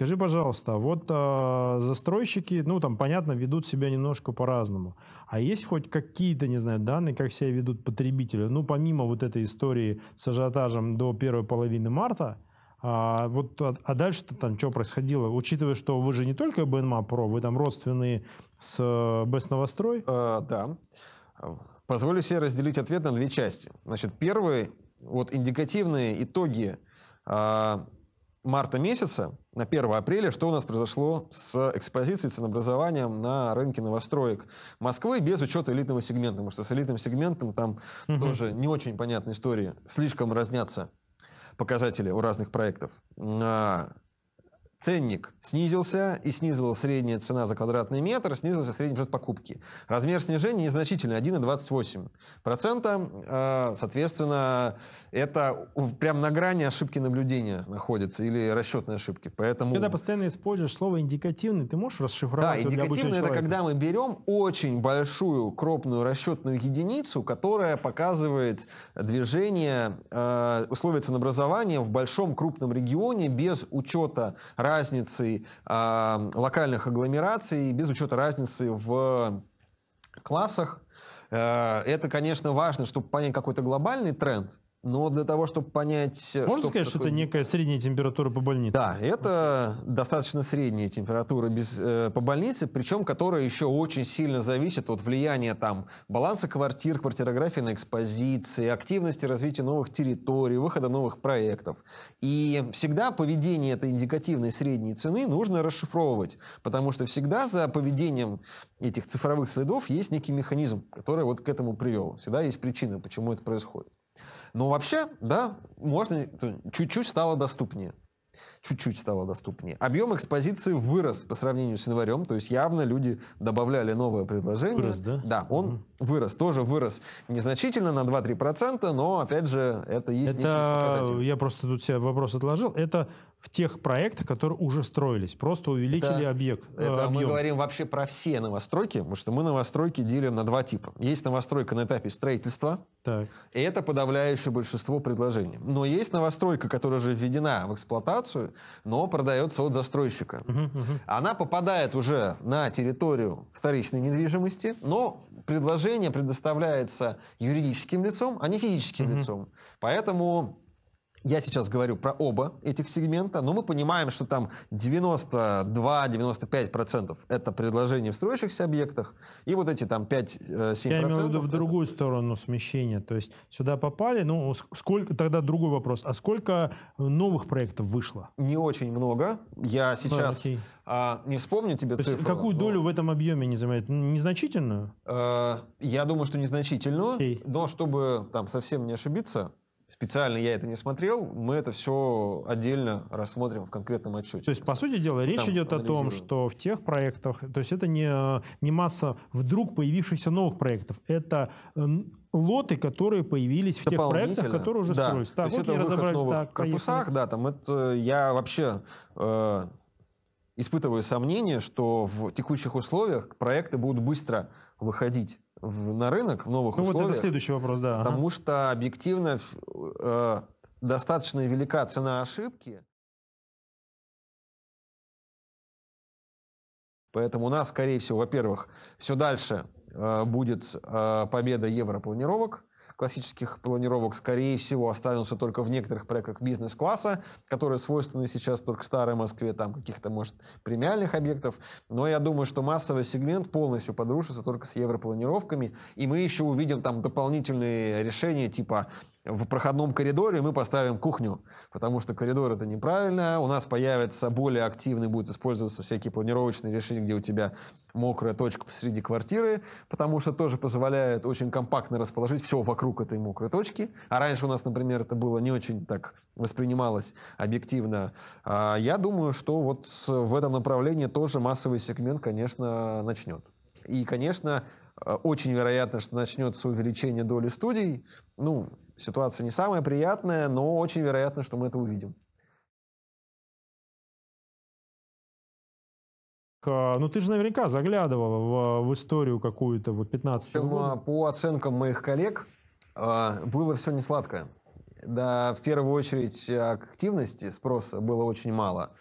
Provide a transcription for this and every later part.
Скажи, пожалуйста, вот э, застройщики, ну там, понятно, ведут себя немножко по-разному. А есть хоть какие-то, не знаю, данные, как себя ведут потребители? Ну, помимо вот этой истории с ажиотажем до первой половины марта, а, вот, а, а дальше-то там что происходило? Учитывая, что вы же не только БНМА ПРО, вы там родственные с э, БЭС Новострой? Э, да. Позволю себе разделить ответ на две части. Значит, первый, вот индикативные итоги а, марта месяца на 1 апреля, что у нас произошло с экспозицией ценообразованием на рынке новостроек Москвы без учета элитного сегмента, потому что с элитным сегментом там угу. тоже не очень понятная история, слишком разнятся показатели у разных проектов. А, Ценник снизился, и снизилась средняя цена за квадратный метр, снизился средний бюджет покупки. Размер снижения незначительный, 1,28%. А, соответственно, это прям на грани ошибки наблюдения находится или расчетной ошибки. Поэтому... Когда постоянно используешь слово «индикативный», ты можешь расшифровать? Да, индикативный — это человека? когда мы берем очень большую крупную расчетную единицу, которая показывает движение э, условий ценообразования в большом крупном регионе без учета разницей а, локальных агломераций, без учета разницы в классах. Э, это, конечно, важно, чтобы понять какой-то глобальный тренд, но ну, для того, чтобы понять... Э, Можно что сказать, такое... что это некая средняя температура по больнице? Да, это достаточно средняя температура без, э, по больнице, причем которая еще очень сильно зависит от влияния там баланса квартир, квартирографии на экспозиции, активности развития новых территорий, выхода новых проектов. И всегда поведение этой индикативной средней цены нужно расшифровывать, потому что всегда за поведением этих цифровых следов есть некий механизм, который вот к этому привел. Всегда есть причины, почему это происходит. Но ну, вообще, да, можно, чуть-чуть стало доступнее. Чуть-чуть стало доступнее. Объем экспозиции вырос по сравнению с январем, то есть явно люди добавляли новое предложение. Вырос, да? Да, он угу. вырос, тоже вырос незначительно, на 2-3%, но, опять же, это есть Это, я просто тут себе вопрос отложил, это в тех проектах, которые уже строились. Просто увеличили э, это, объект. Это объем. мы говорим вообще про все новостройки, потому что мы новостройки делим на два типа. Есть новостройка на этапе строительства, так. и это подавляющее большинство предложений. Но есть новостройка, которая уже введена в эксплуатацию, но продается от застройщика. Угу, угу. Она попадает уже на территорию вторичной недвижимости, но предложение предоставляется юридическим лицом, а не физическим угу. лицом. Поэтому я сейчас говорю про оба этих сегмента, но мы понимаем, что там 92-95% это предложение в строящихся объектах, и вот эти там 5-7%. Э, я имею в виду в другую это... сторону смещения, то есть сюда попали, ну сколько, тогда другой вопрос, а сколько новых проектов вышло? Не очень много, я ну, сейчас ну, а, не вспомню тебе то цифру. какую долю в этом объеме не занимает? Незначительную? Э, я думаю, что незначительную, окей. но чтобы там совсем не ошибиться, Специально я это не смотрел, мы это все отдельно рассмотрим в конкретном отчете. То есть, по сути дела, речь Там идет о том, что в тех проектах, то есть это не, не масса вдруг появившихся новых проектов, это лоты, которые появились в тех проектах, которые уже да. строились. Так, то есть окей, это разобрались. В новых так, корпусах, поехали. да, там это э, я вообще э, испытываю сомнение, что в текущих условиях проекты будут быстро выходить в, на рынок в новых ну, условиях. Ну вот это следующий вопрос, да. Потому ага. что объективно э, достаточно велика цена ошибки. Поэтому у нас, скорее всего, во-первых, все дальше э, будет э, победа европланировок, классических планировок, скорее всего, останутся только в некоторых проектах бизнес-класса, которые свойственны сейчас только старой Москве, там каких-то, может, премиальных объектов. Но я думаю, что массовый сегмент полностью подружится только с европланировками, и мы еще увидим там дополнительные решения типа в проходном коридоре мы поставим кухню, потому что коридор это неправильно, у нас появится более активный, будет использоваться всякие планировочные решения, где у тебя мокрая точка посреди квартиры, потому что тоже позволяет очень компактно расположить все вокруг этой мокрой точки. А раньше у нас, например, это было не очень так воспринималось объективно. А я думаю, что вот в этом направлении тоже массовый сегмент, конечно, начнет. И, конечно, э, очень вероятно, что начнется увеличение доли студий. Ну, ситуация не самая приятная, но очень вероятно, что мы это увидим. Ну, ты же наверняка заглядывал в, в историю какую-то вот 15 -го а, По оценкам моих коллег, а, было все не сладко. Да, в первую очередь а, активности спроса было очень мало.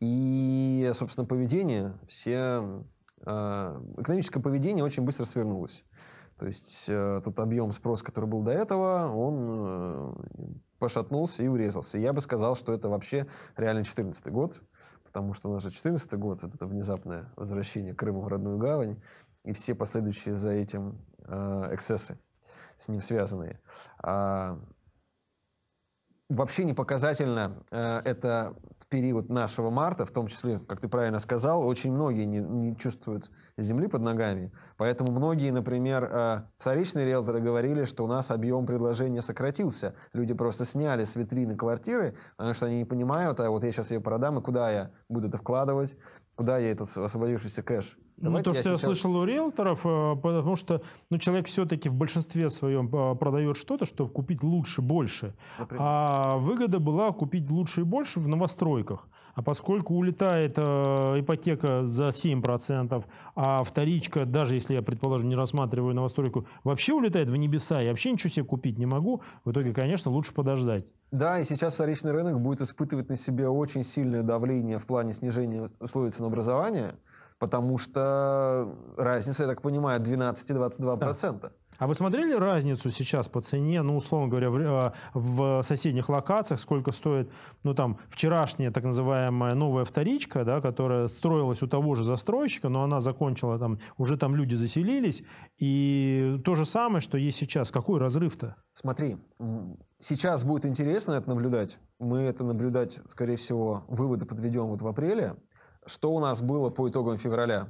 И, собственно, поведение, все... Экономическое поведение очень быстро свернулось. То есть э, тот объем спроса, который был до этого, он э, пошатнулся и урезался. я бы сказал, что это вообще реально 2014 год, потому что у нас же 2014 год, вот это внезапное возвращение Крыма в родную гавань и все последующие за этим э, эксцессы с ним связанные. А, вообще не показательно э, это период нашего марта, в том числе, как ты правильно сказал, очень многие не, не чувствуют земли под ногами. Поэтому многие, например, э, вторичные риэлторы говорили, что у нас объем предложения сократился. Люди просто сняли с витрины квартиры, потому что они не понимают, а вот я сейчас ее продам, и куда я буду это вкладывать, куда я этот освободившийся кэш ну, Давайте ну, то, я что сейчас... я слышал у риэлторов, э, потому что ну, человек все-таки в большинстве своем а, продает что-то, чтобы купить лучше, больше. Например? А выгода была купить лучше и больше в новостройках. А поскольку улетает э, ипотека за 7%, а вторичка, даже если я, предположим, не рассматриваю новостройку, вообще улетает в небеса, я вообще ничего себе купить не могу, в итоге, конечно, лучше подождать. Да, и сейчас вторичный рынок будет испытывать на себе очень сильное давление в плане снижения условий ценообразования – Потому что разница, я так понимаю, 12-22%. Да. А вы смотрели разницу сейчас по цене, ну, условно говоря, в, э, в соседних локациях, сколько стоит, ну, там, вчерашняя так называемая новая вторичка, да, которая строилась у того же застройщика, но она закончила там, уже там люди заселились, и то же самое, что есть сейчас. Какой разрыв-то? Смотри, сейчас будет интересно это наблюдать. Мы это наблюдать, скорее всего, выводы подведем вот в апреле, что у нас было по итогам февраля.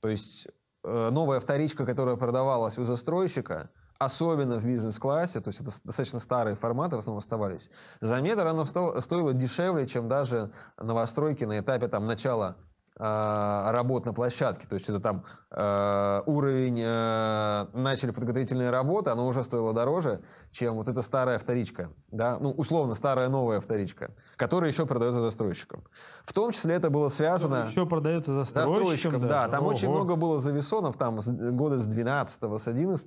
То есть э, новая вторичка, которая продавалась у застройщика, особенно в бизнес-классе, то есть это достаточно старые форматы в основном оставались, за метр она стоила дешевле, чем даже новостройки на этапе там, начала э, работ на площадке. То есть это там э, уровень, э, начали подготовительные работы, оно уже стоило дороже, чем вот эта старая вторичка, да, ну, условно, старая новая вторичка, которая еще продается застройщикам. В том числе это было связано... Еще продается застройщикам, застройщикам даже. да. Там Ого. очень много было завесонов там, с, года с 12 с 11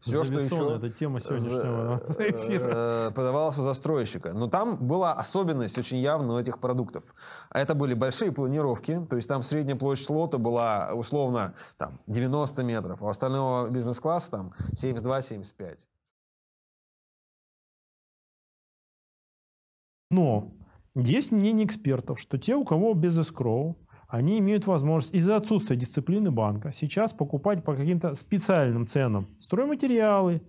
все, Зависон, что еще... это тема сегодняшнего за, э, эфира. Э, Продавалось у застройщика. Но там была особенность очень явно у этих продуктов. Это были большие планировки, то есть там средняя площадь лота была, условно, там, 90 метров, а у остального бизнес-класса там 72-75. Но есть мнение экспертов, что те, у кого без эскроу, они имеют возможность из-за отсутствия дисциплины банка сейчас покупать по каким-то специальным ценам стройматериалы,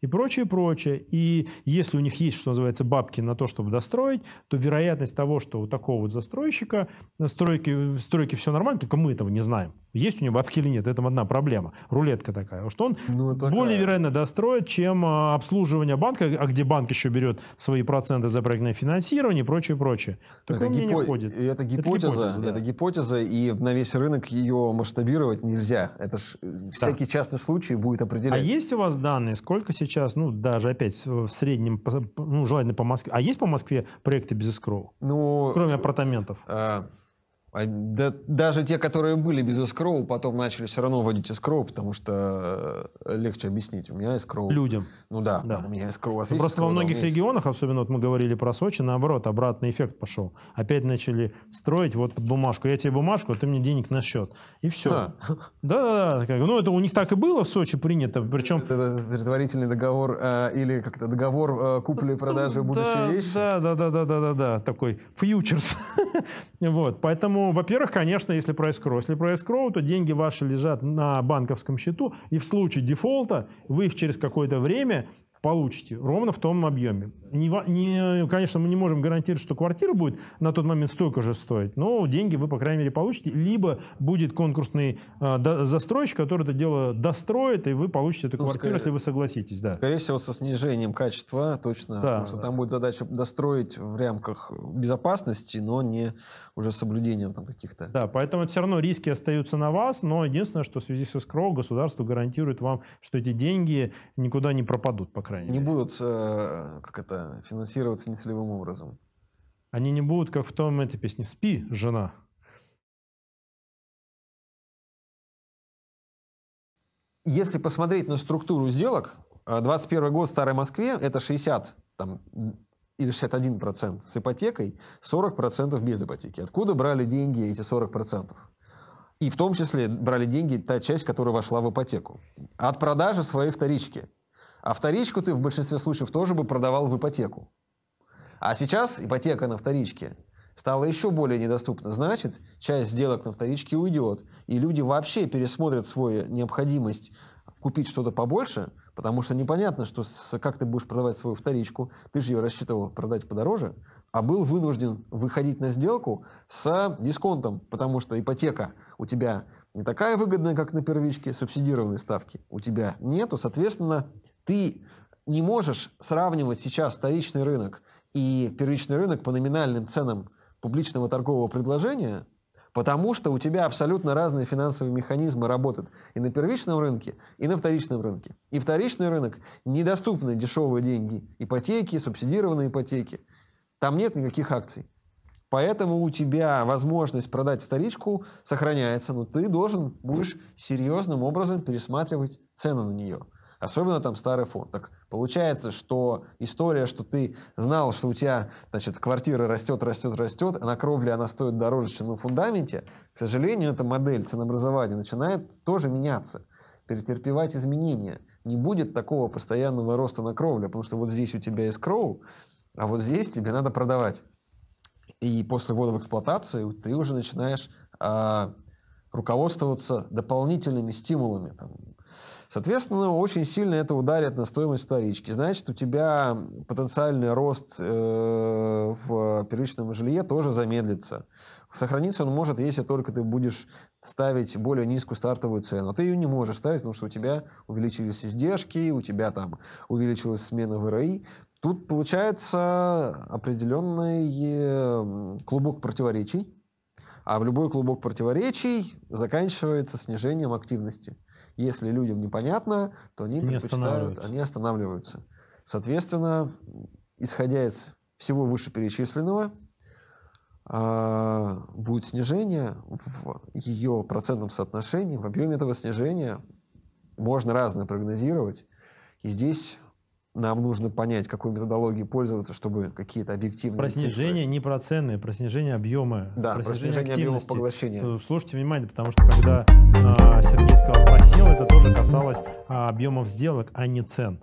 и прочее, прочее. И если у них есть, что называется, бабки на то, чтобы достроить, то вероятность того, что у такого вот застройщика на стройке, стройке все нормально, только мы этого не знаем. Есть у него бабки или нет, это одна проблема. Рулетка такая, что он ну, такая... более вероятно достроит, чем а, обслуживание банка, а где банк еще берет свои проценты за проектное финансирование и прочее, прочее. Такое это, гипо... не ходит. это гипотеза, это гипотеза, да. это гипотеза, и на весь рынок ее масштабировать нельзя. Это ж э, да. всякий частный случай будет определять. А есть у вас данные, сколько сейчас сейчас, ну, даже опять в среднем, ну, желательно по Москве. А есть по Москве проекты без искров? Ну, Кроме апартаментов. Э, а, да, даже те, которые были без эскроу, потом начали все равно вводить эскроу, потому что э, легче объяснить. У меня эскроу. Людям. Ну да, да. у меня эскроу. Просто эскроу, во многих да, регионах, особенно вот мы говорили про Сочи, наоборот, обратный эффект пошел. Опять начали строить вот бумажку. Я тебе бумажку, а ты мне денег на счет. И все. Да-да-да. Ну это у них так и было в Сочи принято. Причем... Это предварительный договор э, или как-то договор э, купли продажи будущей да, вещи. Да-да-да-да-да-да. Такой фьючерс. вот. Поэтому Поэтому, во-первых, конечно, если price crow, если price crow, то деньги ваши лежат на банковском счету, и в случае дефолта вы их через какое-то время получите ровно в том объеме. Не, не, конечно, мы не можем гарантировать, что квартира будет на тот момент столько же стоить, но деньги вы, по крайней мере, получите, либо будет конкурсный э, застройщик, который это дело достроит, и вы получите эту ну, квартиру, скорее, если вы согласитесь. Да. Скорее всего, со снижением качества, точно, да, потому что там будет задача достроить в рамках безопасности, но не уже соблюдением там каких-то. Да, поэтому все равно риски остаются на вас, но единственное, что в связи с СКРО государство гарантирует вам, что эти деньги никуда не пропадут, пока крайней не мере. Не будут, э, как это, финансироваться нецелевым образом. Они не будут, как в том этой песне «Спи, жена». Если посмотреть на структуру сделок, 21 э, год в Старой Москве – это 60 там, или 61% процент с ипотекой, 40% процентов без ипотеки. Откуда брали деньги эти 40%? процентов? И в том числе брали деньги та часть, которая вошла в ипотеку. От продажи своей вторички. А вторичку ты в большинстве случаев тоже бы продавал в ипотеку. А сейчас ипотека на вторичке стала еще более недоступна. Значит, часть сделок на вторичке уйдет, и люди вообще пересмотрят свою необходимость купить что-то побольше, потому что непонятно, что с, как ты будешь продавать свою вторичку. Ты же ее рассчитывал продать подороже, а был вынужден выходить на сделку с дисконтом, потому что ипотека у тебя не такая выгодная, как на первичке, субсидированной ставки у тебя нету. Соответственно, ты не можешь сравнивать сейчас вторичный рынок и первичный рынок по номинальным ценам публичного торгового предложения, потому что у тебя абсолютно разные финансовые механизмы работают и на первичном рынке, и на вторичном рынке. И вторичный рынок недоступны дешевые деньги, ипотеки, субсидированные ипотеки. Там нет никаких акций. Поэтому у тебя возможность продать вторичку сохраняется, но ты должен будешь серьезным образом пересматривать цену на нее. Особенно там старый фонд. Так получается, что история, что ты знал, что у тебя значит, квартира растет, растет, растет, а на кровле она стоит дороже, чем на фундаменте, к сожалению, эта модель ценообразования начинает тоже меняться, перетерпевать изменения. Не будет такого постоянного роста на кровле, потому что вот здесь у тебя есть кроу, а вот здесь тебе надо продавать и после ввода в эксплуатацию ты уже начинаешь а, руководствоваться дополнительными стимулами. Там. Соответственно, очень сильно это ударит на стоимость вторички. Значит, у тебя потенциальный рост э, в первичном жилье тоже замедлится. Сохраниться он может, если только ты будешь ставить более низкую стартовую цену. Ты ее не можешь ставить, потому что у тебя увеличились издержки, у тебя там увеличилась смена в РАИ. Тут получается определенный клубок противоречий, а в любой клубок противоречий заканчивается снижением активности. Если людям непонятно, то они, не останавливаются. они останавливаются. Соответственно, исходя из всего вышеперечисленного, а, будет снижение в ее процентном соотношении, в объеме этого снижения можно разное прогнозировать. И здесь нам нужно понять, какой методологией пользоваться, чтобы какие-то объективные... Про снижение не про цены, про снижение объема. Да, про, про снижение, снижение объема поглощения. Э, слушайте внимательно, потому что когда э, Сергей сказал про это тоже касалось а, объемов сделок, а не цен.